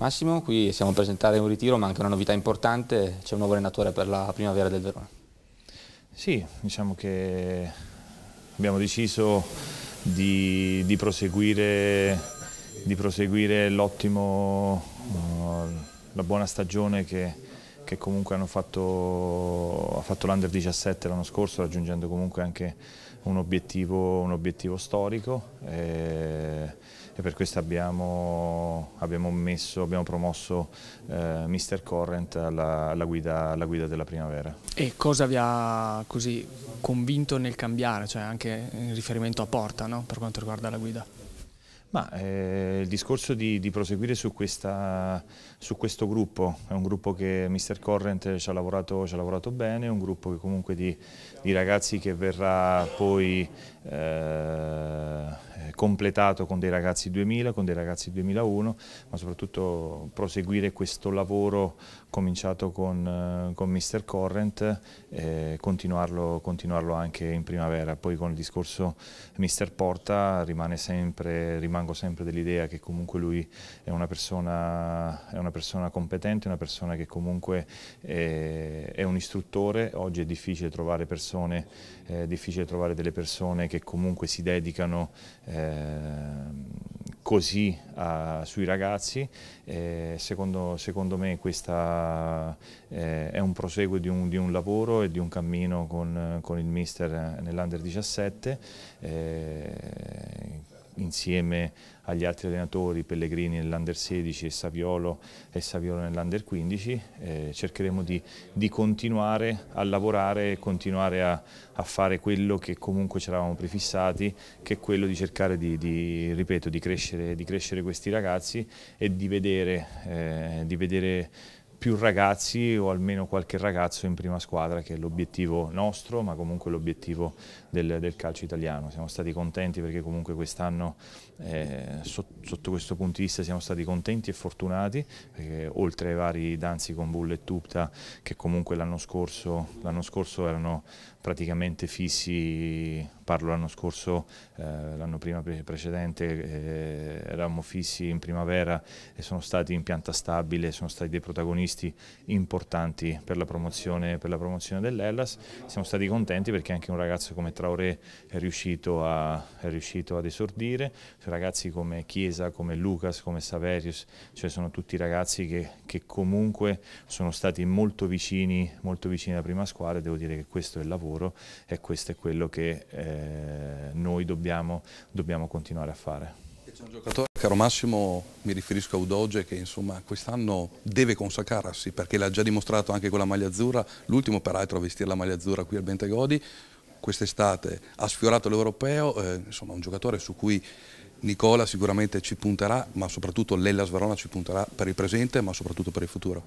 Massimo, qui siamo a presentare un ritiro ma anche una novità importante, c'è un nuovo allenatore per la primavera del Verona. Sì, diciamo che abbiamo deciso di, di proseguire, proseguire l'ottimo, eh, la buona stagione che, che comunque hanno fatto, ha fatto l'Under 17 l'anno scorso raggiungendo comunque anche un obiettivo, un obiettivo storico. E, eh, e per questo abbiamo, abbiamo, messo, abbiamo promosso eh, Mr. Corrent alla, alla, guida, alla, guida, della primavera. E cosa vi ha così convinto nel cambiare, cioè anche in riferimento a Porta no? per quanto riguarda la guida? Ma, eh, il discorso di, di proseguire su, questa, su, questo gruppo, è un gruppo che Mr. Corrent ci ha lavorato, ci ha lavorato bene, è un gruppo che comunque di, di ragazzi che verrà poi eh, completato con dei ragazzi 2000, con dei ragazzi 2001, ma soprattutto proseguire questo lavoro cominciato con, eh, con Mr. Corrent e eh, continuarlo, continuarlo, anche in primavera. Poi con il discorso Mr. Porta sempre, rimango sempre dell'idea che comunque lui è una persona, è una persona competente, una persona che comunque è, eh, è un istruttore, oggi è difficile trovare persone, è difficile trovare delle persone che comunque si dedicano eh, Ehm, così a, sui ragazzi, eh, secondo, secondo, me questo eh, è un proseguo di un, di un, lavoro e di un cammino con, con il mister nell'Under 17, eh, insieme agli altri allenatori, Pellegrini nell'Under 16 e Saviolo, e Saviolo nell'Under 15, eh, cercheremo di, di, continuare a lavorare, continuare a, a fare quello che comunque ci eravamo prefissati, che è quello di cercare di, di, ripeto, di crescere, crescere, questi ragazzi e di vedere, eh, vedere più ragazzi o almeno qualche ragazzo in prima squadra che è l'obiettivo nostro ma comunque l'obiettivo del, del, calcio italiano. Siamo stati contenti perché comunque quest'anno eh, sotto, sotto, questo punto di vista siamo stati contenti e fortunati perché oltre ai vari danzi con Bull e Tupta che comunque l'anno scorso, scorso erano praticamente fissi, parlo l'anno scorso, eh, l'anno prima precedente eh, eravamo fissi in primavera e sono stati in pianta stabile, sono stati dei protagonisti acquisti importanti per la promozione, per la promozione dell'Ellas. Siamo stati contenti perché anche un ragazzo come Traoré è riuscito, a, è riuscito ad esordire, ragazzi come Chiesa, come Lucas, come Saverius, cioè sono tutti ragazzi che, che comunque sono stati molto vicini, molto vicini alla prima squadra devo dire che questo è il lavoro e questo è quello che eh, noi dobbiamo, dobbiamo continuare a fare. Che c'è un giocatore, caro Massimo, mi riferisco a Udoge che insomma quest'anno deve consacrarsi perché l'ha già dimostrato anche con la maglia azzurra, l'ultimo peraltro a vestire la maglia azzurra qui al Bentegodi, quest'estate ha sfiorato l'Europeo, eh, insomma un giocatore su cui Nicola sicuramente ci punterà, ma soprattutto Lella Sverona ci punterà per il presente, ma soprattutto per il futuro.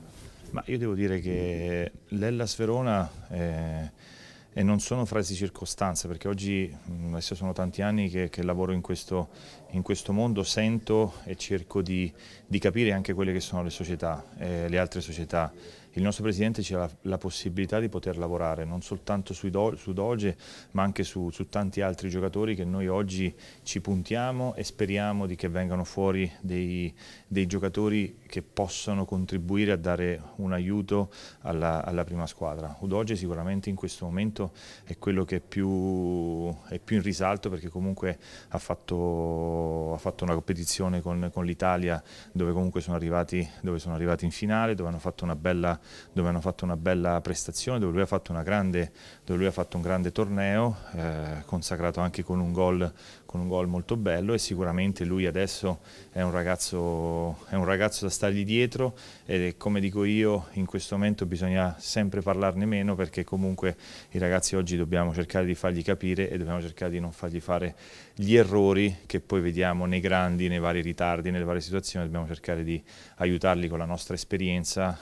Ma io devo dire che Lella Sverona... Eh e non sono frasi circostanze perché oggi, adesso sono tanti anni che, che lavoro in questo, in questo, mondo, sento e cerco di, di, capire anche quelle che sono le società, eh, le altre società il nostro Presidente c'è la, la, possibilità di poter lavorare non soltanto sui do, su Doge ma anche su, su, tanti altri giocatori che noi oggi ci puntiamo e speriamo di che vengano fuori dei, dei giocatori che possano contribuire a dare un aiuto alla, alla prima squadra. Udoge sicuramente in questo momento è quello che è più, è più in risalto perché comunque ha fatto, ha fatto una competizione con, con l'Italia dove comunque sono arrivati, dove sono arrivati in finale, dove hanno fatto una bella dove hanno fatto una bella prestazione, dove lui ha fatto, grande, dove lui ha fatto un grande torneo, eh, consacrato anche con un, gol, con un, gol, molto bello e sicuramente lui adesso è un, ragazzo, è un ragazzo da stargli dietro e come dico io in questo momento bisogna sempre parlarne meno perché comunque i ragazzi oggi dobbiamo cercare di fargli capire e dobbiamo cercare di non fargli fare gli errori che poi vediamo nei grandi, nei vari ritardi, nelle varie situazioni, dobbiamo cercare di aiutarli con la nostra esperienza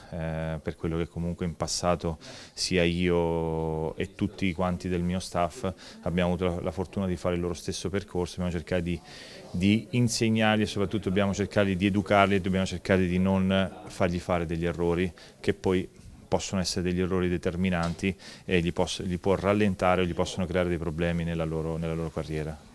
eh, per quello che comunque in passato sia io e tutti quanti del mio staff abbiamo avuto la, la fortuna di fare il loro stesso percorso, dobbiamo cercare di, di insegnarli e soprattutto dobbiamo cercare di educarli e dobbiamo cercare di non fargli fare degli errori che poi possono essere degli errori determinanti e li, posso, gli può rallentare o gli possono creare dei problemi nella loro, nella loro carriera.